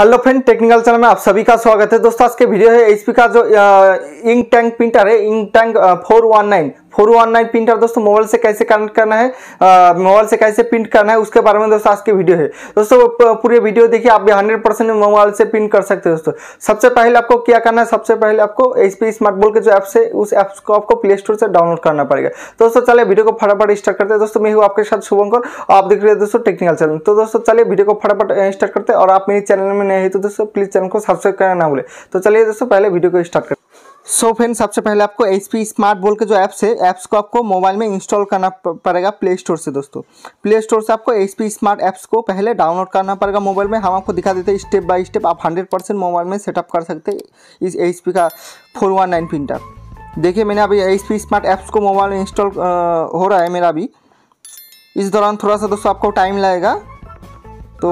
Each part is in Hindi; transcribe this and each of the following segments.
हेलो फ्रेंड टेक्निकल चैनल में आप सभी का स्वागत है दोस्तों आज के वीडियो है एचपी का जो इंक टैंक प्रिंटर है ink tank four one nine four one nine printer दोस्तों मोबाइल से कैसे कनेक्ट करना है मोबाइल से कैसे प्रिंट करना है उसके बारे में दोस्तों आज की वीडियो है दोस्तों पूरे वीडियो देखिए आप हंड्रेड परसेंट मोबाइल से प्रिंट कर सकते हैं दोस्तों सबसे पहले आपको क्या करना है सबसे पहले आपको एच पी स्मार्ट बोल के जो ऐप है उस ऐप्स को आपको प्ले स्टोर से डाउनलोड करना पड़ेगा दोस्तों चले वीडियो को फटाफट स्टार्ट करते हैं दोस्तों मैं हूँ आपके साथ शुभंकर आप देख रहे हैं दोस्तों टेक्निकल चैनल तो दोस्तों चलिए वीडियो को फटाफट स्टार्ट करते हैं और आप मेरे चैनल में नहीं है तो दोस्तों प्लीज चैनल को सब्सक्राइब करना ना भूले तो चलिए दोस्तों पहले वीडियो को स्टार्ट करते सो so फ्रेंड सबसे पहले आपको एच पी स्मार्ट बोल के जो ऐप्स है ऐप्स को आपको मोबाइल में इंस्टॉल करना पड़ेगा प्ले स्टोर से दोस्तों प्ले स्टोर से आपको एच पी स्मार्ट ऐप्स को पहले डाउनलोड करना पड़ेगा मोबाइल में हम आपको दिखा देते हैं स्टेप बाय स्टेप आप हंड्रेड परसेंट मोबाइल में सेटअप कर सकते इस एच पी का फोर वन नाइन प्रिंटर देखिए मैंने अभी एच पी स्मार्ट ऐप्स को मोबाइल में इंस्टॉल हो रहा है मेरा अभी इस दौरान थोड़ा सा दोस्तों आपको टाइम लगेगा तो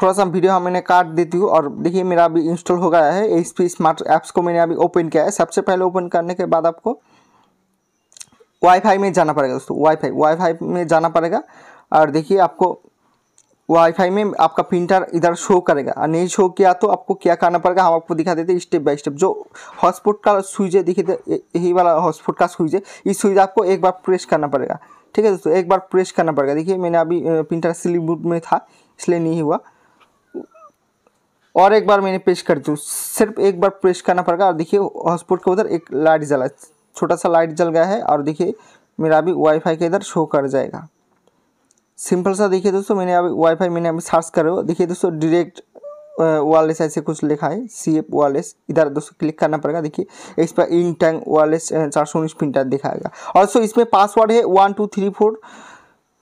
थोड़ा सा वीडियो हम मैंने काट देती हूँ और देखिए मेरा अभी इंस्टॉल हो गया है एच पी स्मार्ट ऐप्स को मैंने अभी ओपन किया है सबसे पहले ओपन करने के बाद आपको वाईफाई में जाना पड़ेगा दोस्तों वाईफाई वाईफाई में जाना पड़ेगा और देखिए आपको वाईफाई में आपका प्रिंटर इधर शो करेगा और नहीं शो किया तो आपको क्या करना पड़ेगा हम आपको दिखा देते स्टेप बाय स्टेप जो हॉटस्पॉट का स्विच है देखिए यही वाला हॉटस्पॉट का स्विच है इस स्विच आपको एक बार प्रेस करना पड़ेगा ठीक है दोस्तों एक बार प्रेस करना पड़ेगा देखिए मैंने अभी प्रिंटर स्लीप में था इसलिए नहीं हुआ और एक बार मैंने प्रेस कर दूँ सिर्फ एक बार प्रेस करना पड़ेगा और देखिए हॉस्पोर्ट के उधर एक लाइट जला छोटा सा लाइट जल गया है और देखिए मेरा अभी वाईफाई के इधर शो कर जाएगा सिंपल सा देखिए दोस्तों मैंने अभी वाईफाई मैंने अभी सर्च करो देखिए दोस्तों डायरेक्ट वायरलेस ऐसे कुछ लिखा है सी एफ वायरलेस इधर दोस्तों क्लिक करना पड़ेगा देखिए इस पर इन टैंग वायरलेस चार सौ उन्नीस प्रिंटर दिखाएगा और दोस्तों इसमें पासवर्ड है one two three four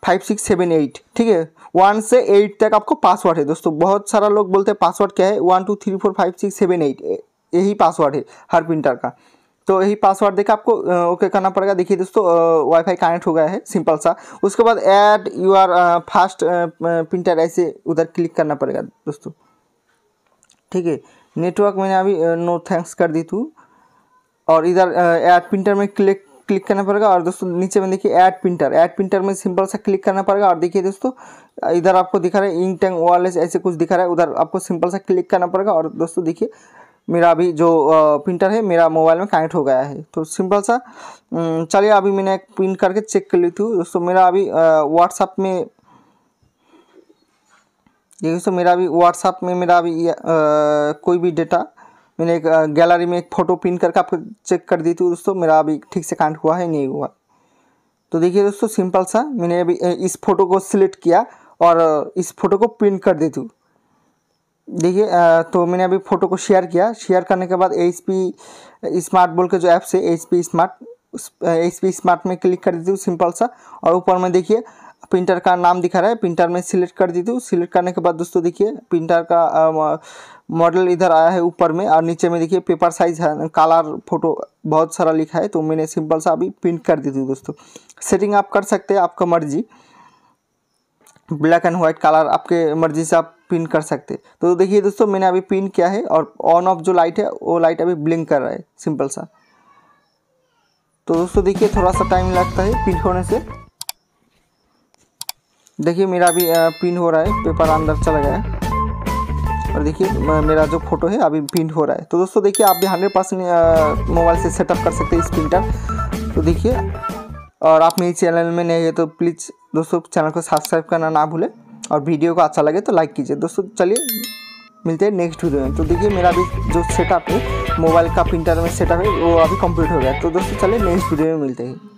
five six seven eight ठीक है वन से एट तक आपको पासवर्ड है दोस्तों बहुत सारा लोग बोलते हैं पासवर्ड क्या है one two three four five six seven eight यही पासवर्ड है हर प्रिंटर का तो यही पासवर्ड देखा आपको ओके करना पड़ेगा देखिए दोस्तों वाईफाई कनेक्ट हो गया है सिंपल सा उसके बाद add your fast printer ऐसे उधर क्लिक करना पड़ेगा दोस्तों ठीक है नेटवर्क मैंने अभी नो थैंक्स कर दी तू और इधर ऐड प्रिंटर में क्लिक क्लिक करना पड़ेगा और दोस्तों नीचे में देखिए ऐड प्रिंटर ऐड प्रिंटर में सिंपल सा क्लिक करना पड़ेगा और देखिए दोस्तों इधर आपको दिखा रहा है इंक टैंग वायरलेस ऐसे कुछ दिखा रहा है उधर आपको सिंपल सा क्लिक करना पड़ेगा और दोस्तों देखिए मेरा अभी जो प्रिंटर है मेरा मोबाइल में कनेक्ट हो गया है तो सिंपल सा चलिए अभी मैंने प्रिंट करके चेक कर ली थी दोस्तों मेरा अभी व्हाट्सअप में देखिए दोस्तों मेरा अभी व्हाट्सअप में मेरा अभी कोई भी डेटा मैंने एक गैलरी में एक फ़ोटो प्रिंट करके आपको चेक कर दी थी दोस्तों मेरा अभी ठीक से कांट हुआ है नहीं हुआ तो देखिए दोस्तों सिंपल सा मैंने अभी इस फोटो को सिलेक्ट किया और इस फोटो को प्रिंट कर दी थी देखिए तो मैंने अभी फ़ोटो को शेयर किया शेयर करने के बाद एच पी स्मार्ट बोल के जो ऐप्स है H P smart H P smart में क्लिक कर देती हूँ सिंपल सा और ऊपर में देखिए प्रिंटर का नाम दिखा रहा है प्रिंटर में सिलेक्ट कर दी थी सिलेक्ट करने के बाद दोस्तों देखिए प्रिंटर का मॉडल इधर आया है ऊपर में और नीचे में देखिए पेपर साइज है कलर फोटो बहुत सारा लिखा है तो मैंने सिंपल सा अभी प्रिंट कर दी थी दोस्तों सेटिंग आप कर सकते हैं आपका मर्जी ब्लैक एंड व्हाइट कलर आपके मर्जी से आप प्रिंट कर सकते तो देखिए दोस्तों मैंने अभी प्रिंट किया है और ऑन ऑफ जो लाइट है वो लाइट अभी ब्लिंक कर रहा है सिंपल सा तो दोस्तों देखिए थोड़ा सा टाइम लगता है प्रिंट होने से देखिए मेरा अभी प्रिंट हो रहा है पेपर अंदर चला गया है और देखिए मेरा जो फोटो है अभी प्रिंट हो रहा है तो दोस्तों देखिए आप भी हंड्रेड परसेंट मोबाइल से सेटअप कर सकते हैं इस प्रिंटर तो देखिए और आप मेरे चैनल में नहीं है तो प्लीज़ दोस्तों चैनल को सब्सक्राइब करना ना भूलें और वीडियो को अच्छा लगे तो लाइक कीजिए दोस्तों चलिए मिलते हैं नेक्स्ट वीडियो में तो देखिए मेरा अभी जो सेटअप है मोबाइल का प्रिंटर में सेटअप है वो अभी कम्प्लीट हो गया तो दोस्तों चलिए नेक्स्ट वीडियो में मिलते हैं